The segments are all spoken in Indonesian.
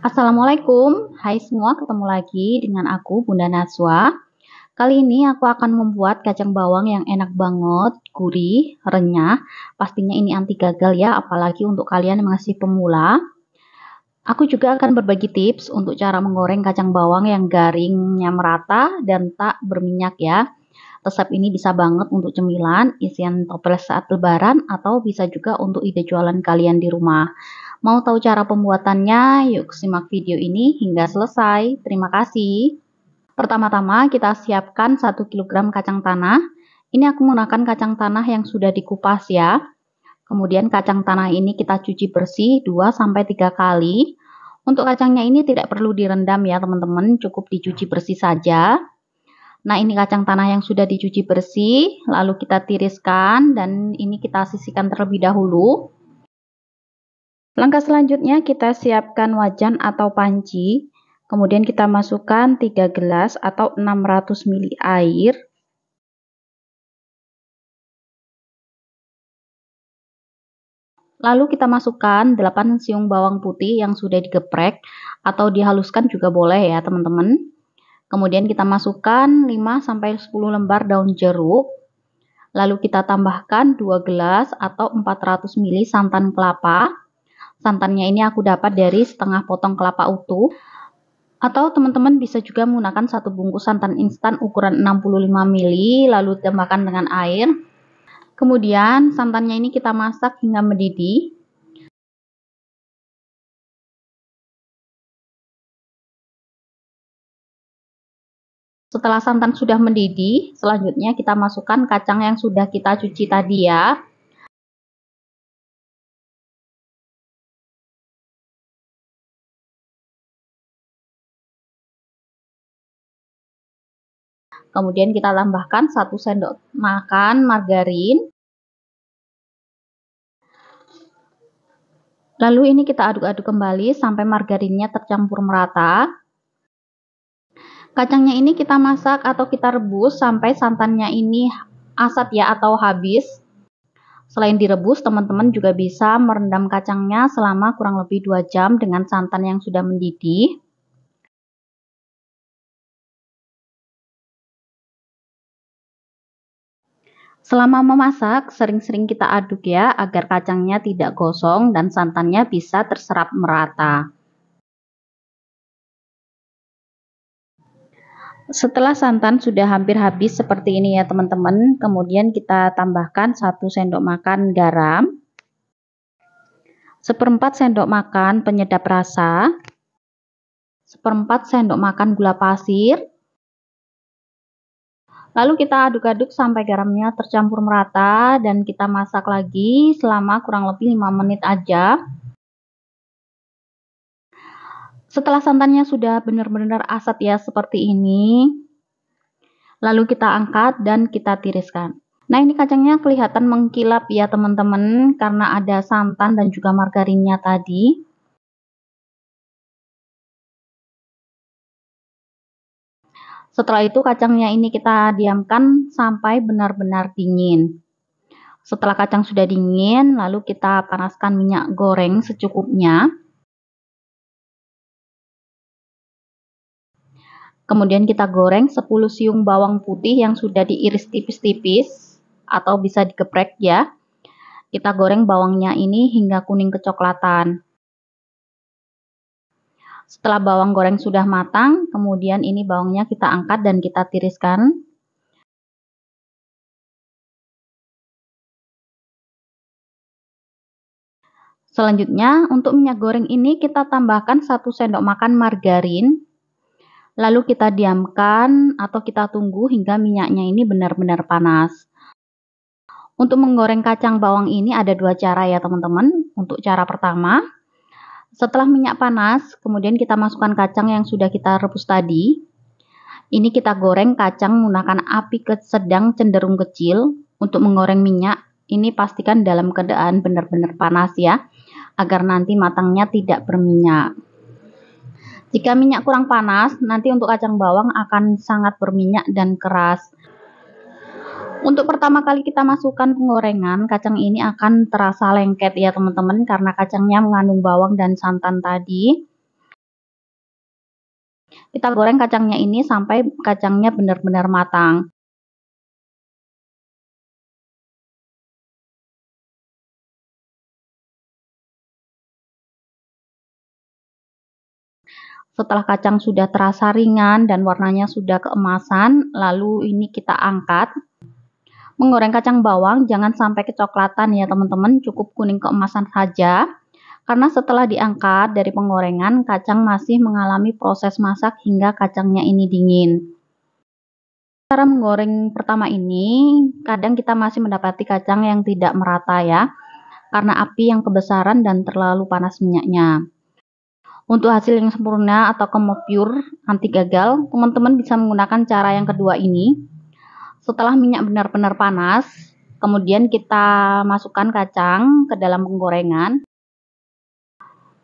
Assalamualaikum, hai semua ketemu lagi dengan aku Bunda Naswa Kali ini aku akan membuat kacang bawang yang enak banget, gurih, renyah Pastinya ini anti gagal ya, apalagi untuk kalian yang masih pemula Aku juga akan berbagi tips untuk cara menggoreng kacang bawang yang garingnya merata dan tak berminyak ya Resep ini bisa banget untuk cemilan, isian toples saat lebaran, atau bisa juga untuk ide jualan kalian di rumah Mau tahu cara pembuatannya? Yuk simak video ini hingga selesai. Terima kasih. Pertama-tama kita siapkan 1 kg kacang tanah. Ini aku menggunakan kacang tanah yang sudah dikupas ya. Kemudian kacang tanah ini kita cuci bersih 2-3 kali. Untuk kacangnya ini tidak perlu direndam ya teman-teman, cukup dicuci bersih saja. Nah ini kacang tanah yang sudah dicuci bersih, lalu kita tiriskan dan ini kita sisihkan terlebih dahulu. Langkah selanjutnya kita siapkan wajan atau panci, kemudian kita masukkan 3 gelas atau 600 ml air. Lalu kita masukkan 8 siung bawang putih yang sudah digeprek atau dihaluskan juga boleh ya teman-teman. Kemudian kita masukkan 5 10 lembar daun jeruk. Lalu kita tambahkan 2 gelas atau 400 ml santan kelapa. Santannya ini aku dapat dari setengah potong kelapa utuh. Atau teman-teman bisa juga menggunakan satu bungkus santan instan ukuran 65 ml lalu tambahkan dengan air. Kemudian santannya ini kita masak hingga mendidih. Setelah santan sudah mendidih, selanjutnya kita masukkan kacang yang sudah kita cuci tadi ya. Kemudian kita tambahkan 1 sendok makan margarin. Lalu ini kita aduk-aduk kembali sampai margarinnya tercampur merata. Kacangnya ini kita masak atau kita rebus sampai santannya ini asat ya atau habis. Selain direbus, teman-teman juga bisa merendam kacangnya selama kurang lebih 2 jam dengan santan yang sudah mendidih. Selama memasak, sering-sering kita aduk ya agar kacangnya tidak gosong dan santannya bisa terserap merata. Setelah santan sudah hampir habis seperti ini ya teman-teman, kemudian kita tambahkan 1 sendok makan garam, seperempat sendok makan penyedap rasa, seperempat sendok makan gula pasir, Lalu kita aduk-aduk sampai garamnya tercampur merata dan kita masak lagi selama kurang lebih 5 menit aja. Setelah santannya sudah benar-benar asat ya seperti ini, lalu kita angkat dan kita tiriskan. Nah ini kacangnya kelihatan mengkilap ya teman-teman karena ada santan dan juga margarinnya tadi. Setelah itu kacangnya ini kita diamkan sampai benar-benar dingin. Setelah kacang sudah dingin, lalu kita panaskan minyak goreng secukupnya. Kemudian kita goreng 10 siung bawang putih yang sudah diiris tipis-tipis atau bisa dikeprek ya. Kita goreng bawangnya ini hingga kuning kecoklatan. Setelah bawang goreng sudah matang, kemudian ini bawangnya kita angkat dan kita tiriskan. Selanjutnya, untuk minyak goreng ini kita tambahkan 1 sendok makan margarin. Lalu kita diamkan atau kita tunggu hingga minyaknya ini benar-benar panas. Untuk menggoreng kacang bawang ini ada dua cara ya teman-teman. Untuk cara pertama, setelah minyak panas, kemudian kita masukkan kacang yang sudah kita rebus tadi. Ini kita goreng kacang menggunakan api ke sedang cenderung kecil untuk menggoreng minyak. Ini pastikan dalam keadaan benar-benar panas ya, agar nanti matangnya tidak berminyak. Jika minyak kurang panas, nanti untuk kacang bawang akan sangat berminyak dan keras. Untuk pertama kali kita masukkan penggorengan, kacang ini akan terasa lengket ya teman-teman karena kacangnya mengandung bawang dan santan tadi. Kita goreng kacangnya ini sampai kacangnya benar-benar matang. Setelah kacang sudah terasa ringan dan warnanya sudah keemasan, lalu ini kita angkat. Menggoreng kacang bawang jangan sampai kecoklatan ya teman-teman, cukup kuning keemasan saja. Karena setelah diangkat dari penggorengan, kacang masih mengalami proses masak hingga kacangnya ini dingin. Cara menggoreng pertama ini, kadang kita masih mendapati kacang yang tidak merata ya, karena api yang kebesaran dan terlalu panas minyaknya. Untuk hasil yang sempurna atau kemopure anti gagal, teman-teman bisa menggunakan cara yang kedua ini, setelah minyak benar-benar panas, kemudian kita masukkan kacang ke dalam penggorengan.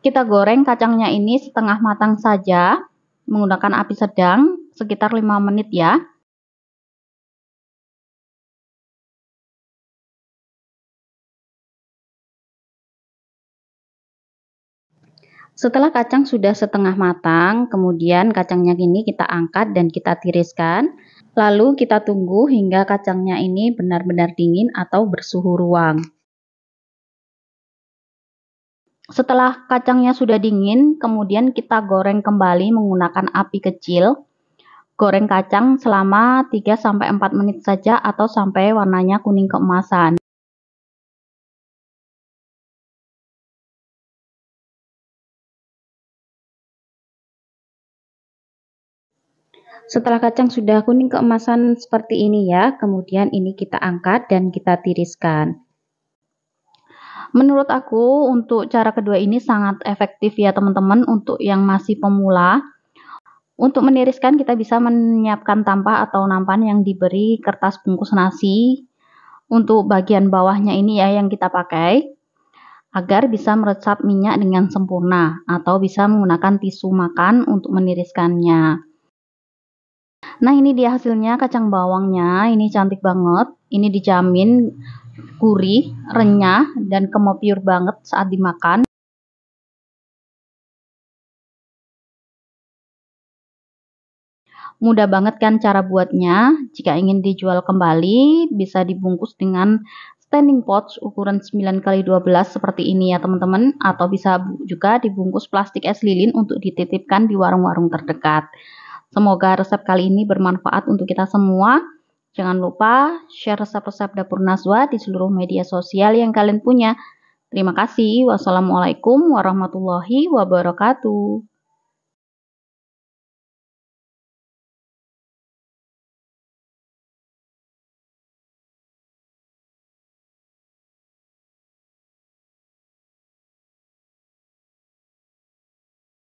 Kita goreng kacangnya ini setengah matang saja menggunakan api sedang sekitar 5 menit ya. Setelah kacang sudah setengah matang, kemudian kacangnya ini kita angkat dan kita tiriskan. Lalu kita tunggu hingga kacangnya ini benar-benar dingin atau bersuhu ruang. Setelah kacangnya sudah dingin, kemudian kita goreng kembali menggunakan api kecil. Goreng kacang selama 3-4 menit saja atau sampai warnanya kuning keemasan. Setelah kacang sudah kuning keemasan seperti ini ya, kemudian ini kita angkat dan kita tiriskan. Menurut aku untuk cara kedua ini sangat efektif ya teman-teman untuk yang masih pemula. Untuk meniriskan kita bisa menyiapkan tampah atau nampan yang diberi kertas bungkus nasi untuk bagian bawahnya ini ya yang kita pakai agar bisa meresap minyak dengan sempurna atau bisa menggunakan tisu makan untuk meniriskannya. Nah, ini dia hasilnya kacang bawangnya. Ini cantik banget. Ini dijamin gurih, renyah, dan kemopiur banget saat dimakan. Mudah banget kan cara buatnya. Jika ingin dijual kembali, bisa dibungkus dengan standing pots ukuran 9x12 seperti ini ya teman-teman atau bisa juga dibungkus plastik es lilin untuk dititipkan di warung-warung terdekat. Semoga resep kali ini bermanfaat untuk kita semua. Jangan lupa share resep-resep dapur Nazwa di seluruh media sosial yang kalian punya. Terima kasih. Wassalamualaikum warahmatullahi wabarakatuh.